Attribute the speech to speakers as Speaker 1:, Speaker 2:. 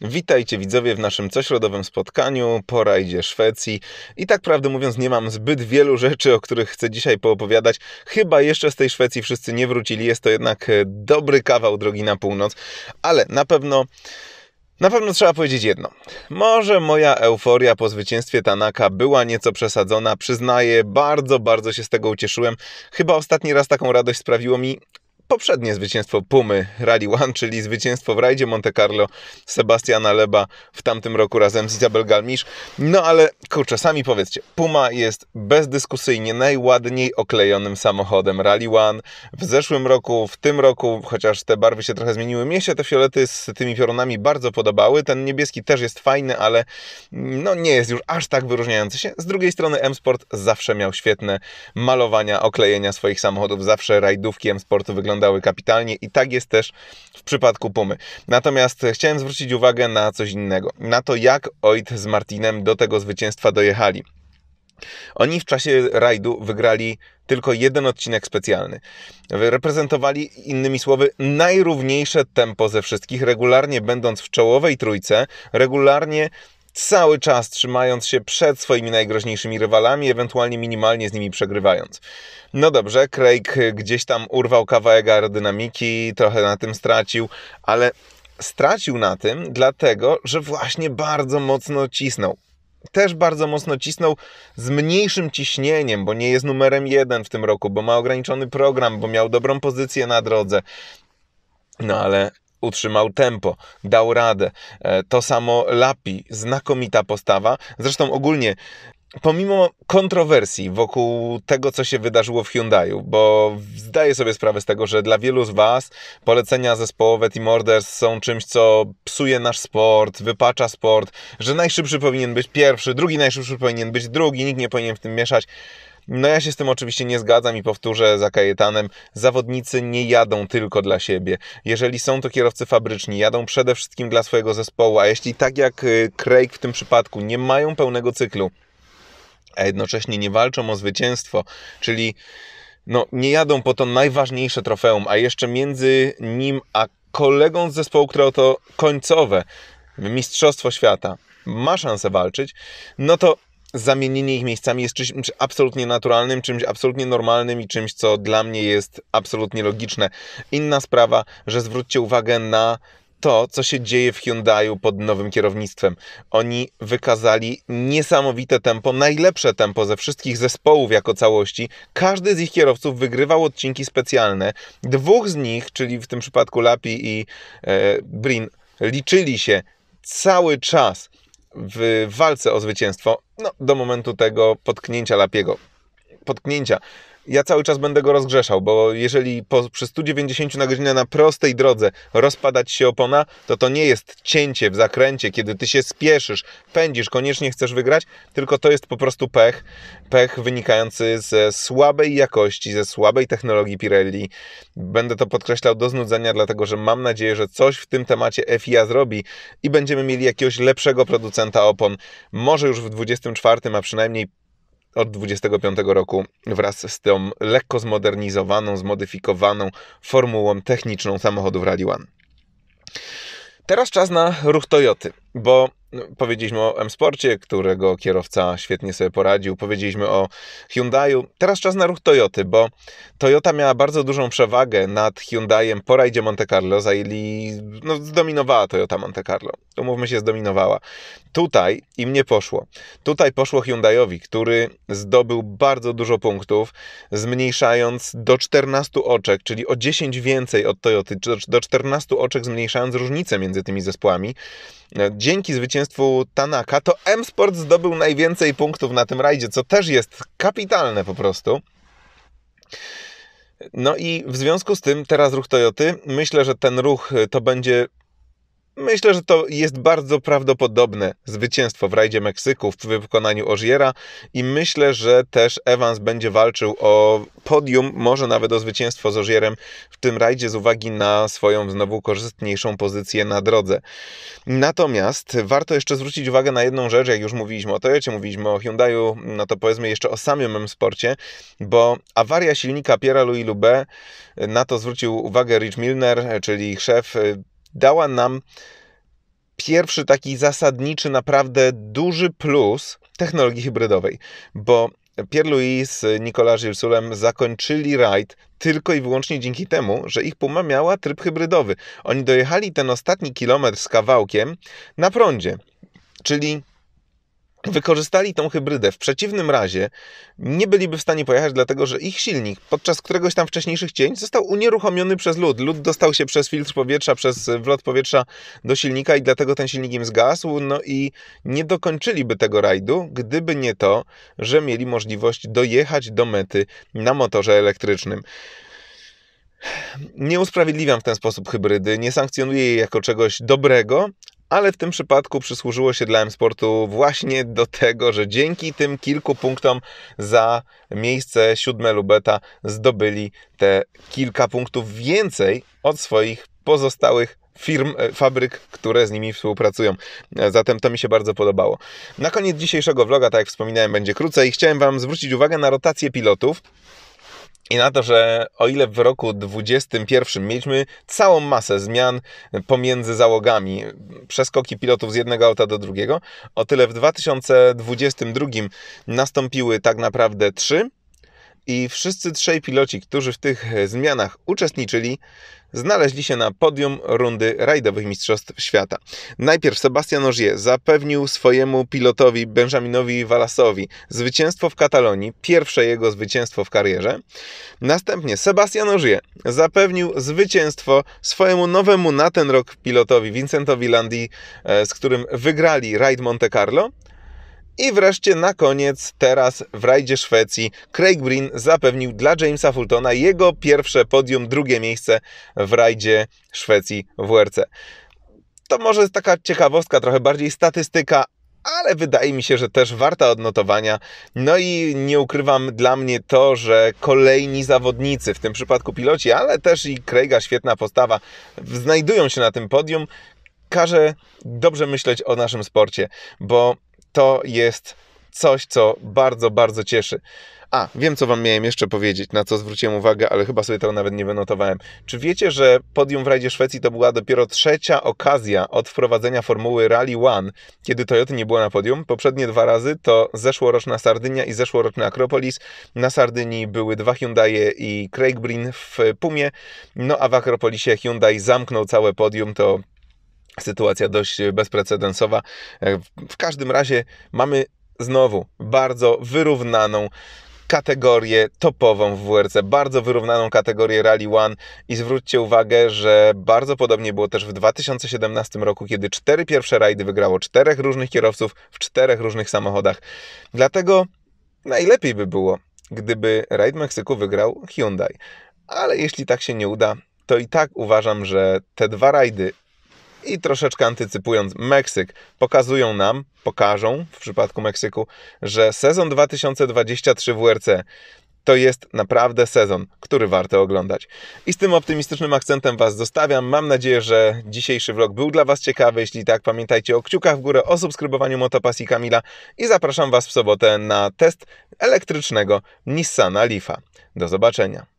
Speaker 1: Witajcie widzowie w naszym cośrodowym spotkaniu po rajdzie Szwecji. I tak prawdę mówiąc nie mam zbyt wielu rzeczy, o których chcę dzisiaj poopowiadać. Chyba jeszcze z tej Szwecji wszyscy nie wrócili. Jest to jednak e, dobry kawał drogi na północ, ale na pewno... Na pewno trzeba powiedzieć jedno. Może moja euforia po zwycięstwie Tanaka była nieco przesadzona, przyznaję, bardzo, bardzo się z tego ucieszyłem. Chyba ostatni raz taką radość sprawiło mi poprzednie zwycięstwo Pumy Rally One, czyli zwycięstwo w rajdzie Monte Carlo Sebastiana Leba w tamtym roku razem z Isabel Galmisz. No ale kurczę, sami powiedzcie, Puma jest bezdyskusyjnie najładniej oklejonym samochodem Rally One. W zeszłym roku, w tym roku, chociaż te barwy się trochę zmieniły, mnie się te fiolety z tymi piorunami bardzo podobały. Ten niebieski też jest fajny, ale mm, no nie jest już aż tak wyróżniający się. Z drugiej strony M-Sport zawsze miał świetne malowania, oklejenia swoich samochodów, zawsze rajdówki M-Sportu wyglądały wyglądały kapitalnie i tak jest też w przypadku Pumy. Natomiast chciałem zwrócić uwagę na coś innego, na to jak Oit z Martinem do tego zwycięstwa dojechali. Oni w czasie rajdu wygrali tylko jeden odcinek specjalny. Reprezentowali innymi słowy najrówniejsze tempo ze wszystkich, regularnie będąc w czołowej trójce, regularnie cały czas trzymając się przed swoimi najgroźniejszymi rywalami, ewentualnie minimalnie z nimi przegrywając. No dobrze, Craig gdzieś tam urwał kawałek aerodynamiki, trochę na tym stracił, ale stracił na tym dlatego, że właśnie bardzo mocno cisnął też bardzo mocno cisnął z mniejszym ciśnieniem, bo nie jest numerem jeden w tym roku, bo ma ograniczony program, bo miał dobrą pozycję na drodze. No ale utrzymał tempo, dał radę. E, to samo Lapi, znakomita postawa. Zresztą ogólnie pomimo kontrowersji wokół tego, co się wydarzyło w Hyundaiu, bo zdaję sobie sprawę z tego, że dla wielu z Was polecenia zespołowe Team Orders są czymś, co psuje nasz sport, wypacza sport, że najszybszy powinien być pierwszy, drugi najszybszy powinien być drugi, nikt nie powinien w tym mieszać. No ja się z tym oczywiście nie zgadzam i powtórzę za Kajetanem, zawodnicy nie jadą tylko dla siebie. Jeżeli są to kierowcy fabryczni, jadą przede wszystkim dla swojego zespołu, a jeśli tak jak y, Craig w tym przypadku nie mają pełnego cyklu, a jednocześnie nie walczą o zwycięstwo, czyli no, nie jadą po to najważniejsze trofeum, a jeszcze między nim a kolegą z zespołu, które to końcowe Mistrzostwo Świata ma szansę walczyć, no to zamienienie ich miejscami jest czymś absolutnie naturalnym, czymś absolutnie normalnym i czymś, co dla mnie jest absolutnie logiczne. Inna sprawa, że zwróćcie uwagę na to, co się dzieje w Hyundaiu pod nowym kierownictwem. Oni wykazali niesamowite tempo, najlepsze tempo ze wszystkich zespołów jako całości. Każdy z ich kierowców wygrywał odcinki specjalne. Dwóch z nich, czyli w tym przypadku Lapi i e, Brin, liczyli się cały czas w walce o zwycięstwo no, do momentu tego potknięcia Lapiego. Potknięcia ja cały czas będę go rozgrzeszał, bo jeżeli po, przy 190 na godzinę na prostej drodze rozpadać się opona, to to nie jest cięcie w zakręcie, kiedy ty się spieszysz, pędzisz, koniecznie chcesz wygrać, tylko to jest po prostu pech, pech wynikający ze słabej jakości, ze słabej technologii Pirelli. Będę to podkreślał do znudzenia, dlatego że mam nadzieję, że coś w tym temacie FIA zrobi i będziemy mieli jakiegoś lepszego producenta opon, może już w 24, a przynajmniej od 25 roku wraz z tą lekko zmodernizowaną, zmodyfikowaną formułą techniczną samochodów Rally One. Teraz czas na ruch Toyoty bo no, powiedzieliśmy o M-Sporcie, którego kierowca świetnie sobie poradził, powiedzieliśmy o Hyundaiu. Teraz czas na ruch Toyoty, bo Toyota miała bardzo dużą przewagę nad Hyundaiem po rajdzie Monte Carlo, zajęli, no zdominowała Toyota Monte Carlo. Umówmy się, zdominowała. Tutaj im nie poszło. Tutaj poszło Hyundaiowi, który zdobył bardzo dużo punktów, zmniejszając do 14 oczek, czyli o 10 więcej od Toyoty, do 14 oczek zmniejszając różnicę między tymi zespołami dzięki zwycięstwu Tanaka to M-Sport zdobył najwięcej punktów na tym rajdzie, co też jest kapitalne po prostu. No i w związku z tym teraz ruch Toyoty. Myślę, że ten ruch to będzie Myślę, że to jest bardzo prawdopodobne zwycięstwo w rajdzie Meksyku w wykonaniu Ożiera i myślę, że też Evans będzie walczył o podium, może nawet o zwycięstwo z Ożierem w tym rajdzie z uwagi na swoją znowu korzystniejszą pozycję na drodze. Natomiast warto jeszcze zwrócić uwagę na jedną rzecz, jak już mówiliśmy o Toyocie, mówiliśmy o Hyundaiu, no to powiedzmy jeszcze o samym M sporcie, bo awaria silnika Piera Louis Lube, na to zwrócił uwagę Rich Milner, czyli szef dała nam pierwszy taki zasadniczy, naprawdę duży plus technologii hybrydowej, bo Pierre Louis z Nicolas Gilsulem zakończyli rajd tylko i wyłącznie dzięki temu, że ich Puma miała tryb hybrydowy. Oni dojechali ten ostatni kilometr z kawałkiem na prądzie, czyli wykorzystali tą hybrydę. W przeciwnym razie nie byliby w stanie pojechać, dlatego że ich silnik podczas któregoś tam wcześniejszych cięć został unieruchomiony przez lód. Lód dostał się przez filtr powietrza, przez wlot powietrza do silnika i dlatego ten silnik im zgasł. No i nie dokończyliby tego rajdu, gdyby nie to, że mieli możliwość dojechać do mety na motorze elektrycznym. Nie usprawiedliwiam w ten sposób hybrydy, nie sankcjonuję jej jako czegoś dobrego, ale w tym przypadku przysłużyło się dla M-Sportu właśnie do tego, że dzięki tym kilku punktom za miejsce siódme Lubeta zdobyli te kilka punktów więcej od swoich pozostałych firm, e, fabryk, które z nimi współpracują. E, zatem to mi się bardzo podobało. Na koniec dzisiejszego vloga, tak jak wspominałem, będzie krócej. Chciałem Wam zwrócić uwagę na rotację pilotów i na to, że o ile w roku 2021 mieliśmy całą masę zmian pomiędzy załogami, przeskoki pilotów z jednego auta do drugiego, o tyle w 2022 nastąpiły tak naprawdę trzy i wszyscy trzej piloci, którzy w tych e, zmianach uczestniczyli, znaleźli się na podium rundy rajdowych Mistrzostw Świata. Najpierw Sebastian Ogier zapewnił swojemu pilotowi Benjaminowi Walasowi zwycięstwo w Katalonii, pierwsze jego zwycięstwo w karierze. Następnie Sebastian Ogier zapewnił zwycięstwo swojemu nowemu na ten rok pilotowi Vincentowi Landi, e, z którym wygrali rajd Monte Carlo. I wreszcie na koniec, teraz w rajdzie Szwecji, Craig Breen zapewnił dla Jamesa Fultona jego pierwsze podium, drugie miejsce w rajdzie Szwecji WRC. To może taka ciekawostka, trochę bardziej statystyka, ale wydaje mi się, że też warta odnotowania. No i nie ukrywam dla mnie to, że kolejni zawodnicy, w tym przypadku piloci, ale też i Craiga, świetna postawa, znajdują się na tym podium, każe dobrze myśleć o naszym sporcie, bo to jest coś, co bardzo, bardzo cieszy. A, wiem, co Wam miałem jeszcze powiedzieć, na co zwróciłem uwagę, ale chyba sobie tego nawet nie wynotowałem. Czy wiecie, że podium w rajdzie Szwecji to była dopiero trzecia okazja od wprowadzenia formuły Rally One, kiedy Toyota nie było na podium? Poprzednie dwa razy to zeszłoroczna Sardynia i zeszłoroczny Akropolis. Na Sardynii były dwa Hyundai i Craig Breen w Pumie, no a w Akropolisie Hyundai zamknął całe podium, to sytuacja dość bezprecedensowa. E, w każdym razie mamy znowu bardzo wyrównaną kategorię topową w WRC, bardzo wyrównaną kategorię Rally One i zwróćcie uwagę, że bardzo podobnie było też w 2017 roku, kiedy cztery pierwsze rajdy wygrało czterech różnych kierowców w czterech różnych samochodach. Dlatego najlepiej by było, gdyby rajd Meksyku wygrał Hyundai. Ale jeśli tak się nie uda, to i tak uważam, że te dwa rajdy i troszeczkę antycypując Meksyk, pokazują nam, pokażą w przypadku Meksyku, że sezon 2023 WRC to jest naprawdę sezon, który warto oglądać. I z tym optymistycznym akcentem Was zostawiam. Mam nadzieję, że dzisiejszy vlog był dla Was ciekawy. Jeśli tak, pamiętajcie o kciukach w górę, o subskrybowaniu Motopasji Kamila i zapraszam Was w sobotę na test elektrycznego Nissana Leafa. Do zobaczenia.